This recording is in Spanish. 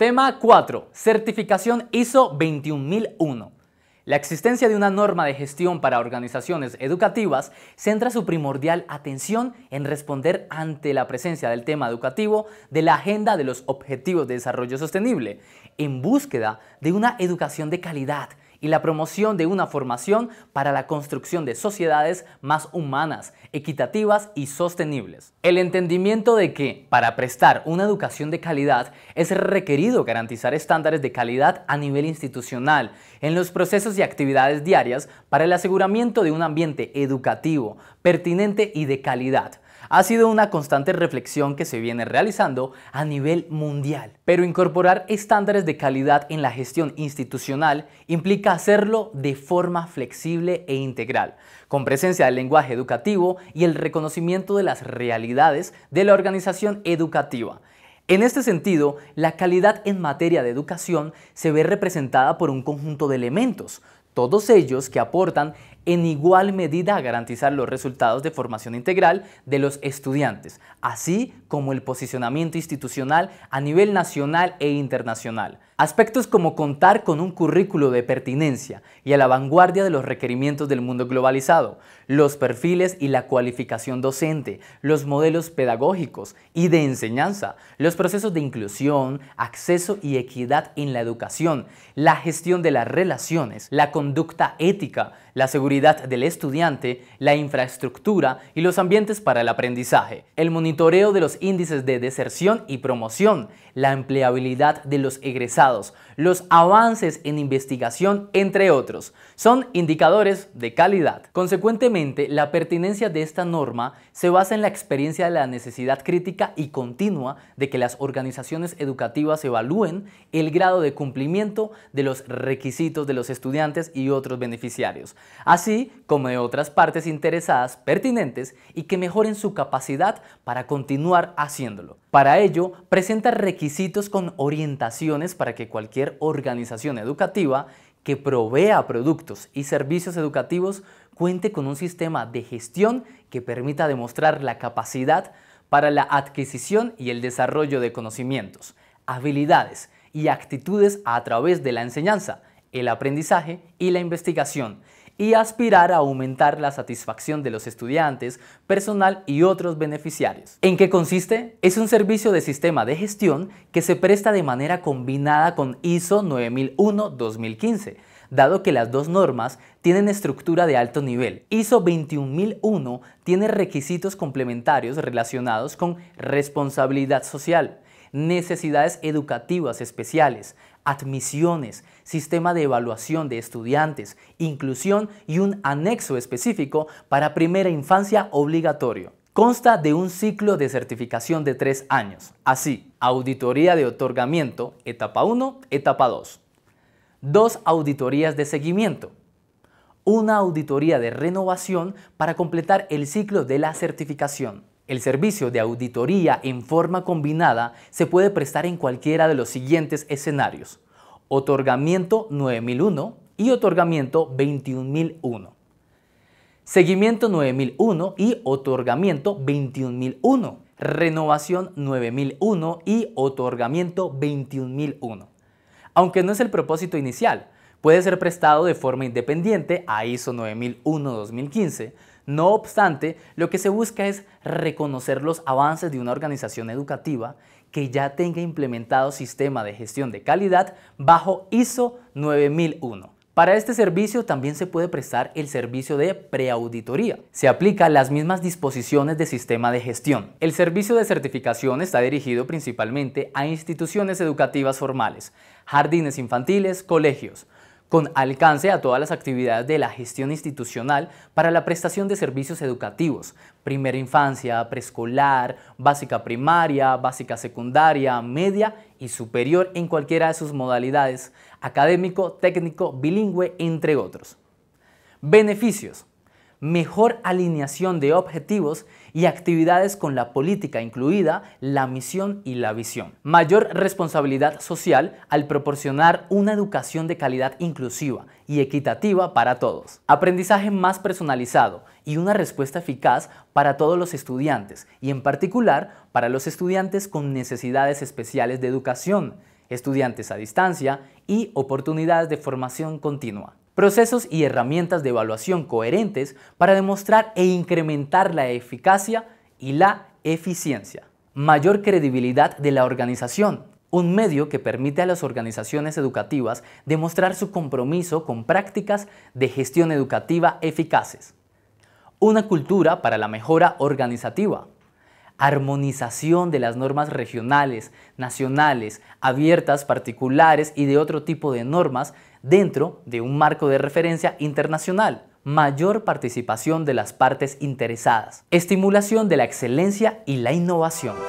Tema 4. Certificación ISO 21001. La existencia de una norma de gestión para organizaciones educativas centra su primordial atención en responder ante la presencia del tema educativo de la Agenda de los Objetivos de Desarrollo Sostenible, en búsqueda de una educación de calidad y la promoción de una formación para la construcción de sociedades más humanas, equitativas y sostenibles. El entendimiento de que, para prestar una educación de calidad, es requerido garantizar estándares de calidad a nivel institucional, en los procesos y actividades diarias para el aseguramiento de un ambiente educativo, pertinente y de calidad ha sido una constante reflexión que se viene realizando a nivel mundial. Pero incorporar estándares de calidad en la gestión institucional implica hacerlo de forma flexible e integral, con presencia del lenguaje educativo y el reconocimiento de las realidades de la organización educativa. En este sentido, la calidad en materia de educación se ve representada por un conjunto de elementos, todos ellos que aportan en igual medida a garantizar los resultados de formación integral de los estudiantes, así como el posicionamiento institucional a nivel nacional e internacional. Aspectos como contar con un currículo de pertinencia y a la vanguardia de los requerimientos del mundo globalizado, los perfiles y la cualificación docente, los modelos pedagógicos y de enseñanza, los procesos de inclusión, acceso y equidad en la educación, la gestión de las relaciones, la conducta ética, la seguridad seguridad del estudiante, la infraestructura y los ambientes para el aprendizaje, el monitoreo de los índices de deserción y promoción, la empleabilidad de los egresados, los avances en investigación, entre otros, son indicadores de calidad. Consecuentemente, la pertinencia de esta norma se basa en la experiencia de la necesidad crítica y continua de que las organizaciones educativas evalúen el grado de cumplimiento de los requisitos de los estudiantes y otros beneficiarios, así como de otras partes interesadas pertinentes y que mejoren su capacidad para continuar haciéndolo. Para ello, presenta requisitos con orientaciones para que cualquier organización educativa que provea productos y servicios educativos cuente con un sistema de gestión que permita demostrar la capacidad para la adquisición y el desarrollo de conocimientos, habilidades y actitudes a través de la enseñanza, el aprendizaje y la investigación, y aspirar a aumentar la satisfacción de los estudiantes, personal y otros beneficiarios. ¿En qué consiste? Es un servicio de sistema de gestión que se presta de manera combinada con ISO 9001-2015 dado que las dos normas tienen estructura de alto nivel. ISO 21001 tiene requisitos complementarios relacionados con responsabilidad social, necesidades educativas especiales, admisiones, sistema de evaluación de estudiantes, inclusión y un anexo específico para primera infancia obligatorio. Consta de un ciclo de certificación de tres años, así, auditoría de otorgamiento, etapa 1, etapa 2. Dos auditorías de seguimiento, una auditoría de renovación para completar el ciclo de la certificación. El servicio de auditoría en forma combinada se puede prestar en cualquiera de los siguientes escenarios. Otorgamiento 9001 y otorgamiento 21001. Seguimiento 9001 y otorgamiento 21001. Renovación 9001 y otorgamiento 21001. Aunque no es el propósito inicial, puede ser prestado de forma independiente a ISO 9001-2015 no obstante, lo que se busca es reconocer los avances de una organización educativa que ya tenga implementado sistema de gestión de calidad bajo ISO 9001. Para este servicio también se puede prestar el servicio de preauditoría. Se aplican las mismas disposiciones de sistema de gestión. El servicio de certificación está dirigido principalmente a instituciones educativas formales, jardines infantiles, colegios, con alcance a todas las actividades de la gestión institucional para la prestación de servicios educativos, primera infancia, preescolar, básica primaria, básica secundaria, media y superior en cualquiera de sus modalidades, académico, técnico, bilingüe, entre otros. Beneficios mejor alineación de objetivos y actividades con la política incluida la misión y la visión, mayor responsabilidad social al proporcionar una educación de calidad inclusiva y equitativa para todos, aprendizaje más personalizado y una respuesta eficaz para todos los estudiantes y en particular para los estudiantes con necesidades especiales de educación, estudiantes a distancia y oportunidades de formación continua procesos y herramientas de evaluación coherentes para demostrar e incrementar la eficacia y la eficiencia. Mayor credibilidad de la organización, un medio que permite a las organizaciones educativas demostrar su compromiso con prácticas de gestión educativa eficaces. Una cultura para la mejora organizativa, armonización de las normas regionales, nacionales, abiertas, particulares y de otro tipo de normas dentro de un marco de referencia internacional, mayor participación de las partes interesadas, estimulación de la excelencia y la innovación.